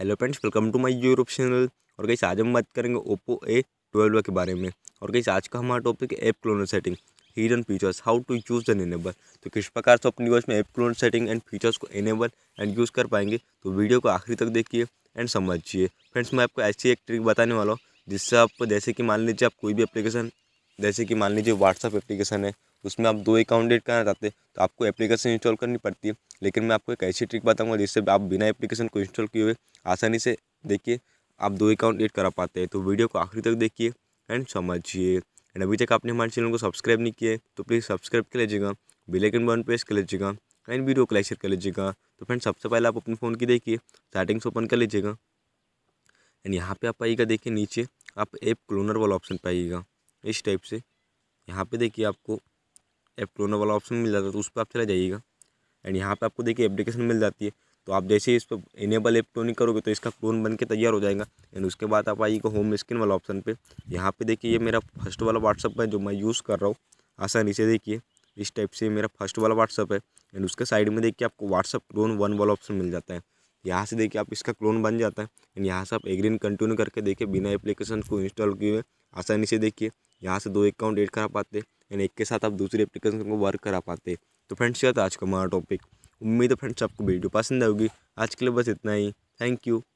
hello friends welcome to my YouTube channel और कहीं आज हम बात करेंगे ओप्पो ए ट्वेल्व के बारे में और कहीं आज का हमारा टॉपिक है app cloner setting hidden features how to use and enable तो किस प्रकार से अपनी डिवाइस में app cloner setting and features को इनेबल एंड यूज़ कर पाएंगे तो वीडियो को आखिरी तक देखिए एंड समझिए फ्रेंड्स मैं आपको ऐसी एक ट्रिक बताने वाला हूँ जिससे आप जैसे कि मान लीजिए आप कोई भी एप्लीकेशन जैसे कि मान लीजिए व्हाट्सअप एप्लीकेशन है उसमें आप दो अकाउंट एड करना चाहते हैं तो आपको एप्लीकेशन इंस्टॉल करनी पड़ती है लेकिन मैं आपको एक ऐसी ट्रिक बताऊंगा जिससे आप बिना एप्लीकेशन को इंस्टॉल किए हुए आसानी से देखिए आप दो अकाउंट एड करा पाते हैं तो वीडियो को आखिरी तक देखिए एंड समझिए एंड अभी तक आपने हमारे चैनल को सब्सक्राइब नहीं किया है तो प्लीज़ सब्सक्राइब कर लीजिएगा एंड बन प्रेस कर लीजिएगा एंड वीडियो को लाइक कर लीजिएगा तो फ्रेंड सबसे पहले आप अपने फ़ोन की देखिए सेटिंग्स ओपन कर लीजिएगा एंड यहाँ पे आप आइएगा देखिए नीचे आप ऐप क्लोनर वाला ऑप्शन पाइएगा इस टाइप से यहाँ पे देखिए आपको एप क्लोनर वाला ऑप्शन मिल जाता है तो उस पर आप चला जाइएगा एंड यहाँ पर आपको देखिए एप्लीकेशन मिल जाती है तो आप जैसे इस पर इनेबल एप क्लोनिंग करोगे तो इसका क्लोन बन के तैयार हो जाएगा एंड उसके बाद आप आइएगा होम स्क्रीन वाला ऑप्शन पे यहाँ पे देखिए ये मेरा फर्स्ट वाला व्हाट्सअप है जो मैं यूज़ कर रहा हूँ आसानी से देखिए इस टाइप से मेरा फर्स्ट वाला व्हाट्सअप है एंड उसके साइड में देखिए आपको व्हाट्सअप क्लोन वन वाला ऑप्शन मिल जाता है यहाँ से देखिए आप इसका क्लोन बन जाता है एंड यहाँ से आप एग्रीन कंटिन्यू करके देखिए बिना एप्लीकेशन को इंस्टॉल किए आसानी से देखिए यहाँ से दो अकाउंट एड करा पाते हैं यानी एक के साथ आप दूसरे एप्लीकेशन को वर्क करा पाते तो फ्रेंड्स ये था आज का हमारा टॉपिक उम्मीद है फ्रेंड्स आपको वीडियो पसंद आएगी आज के लिए बस इतना ही थैंक यू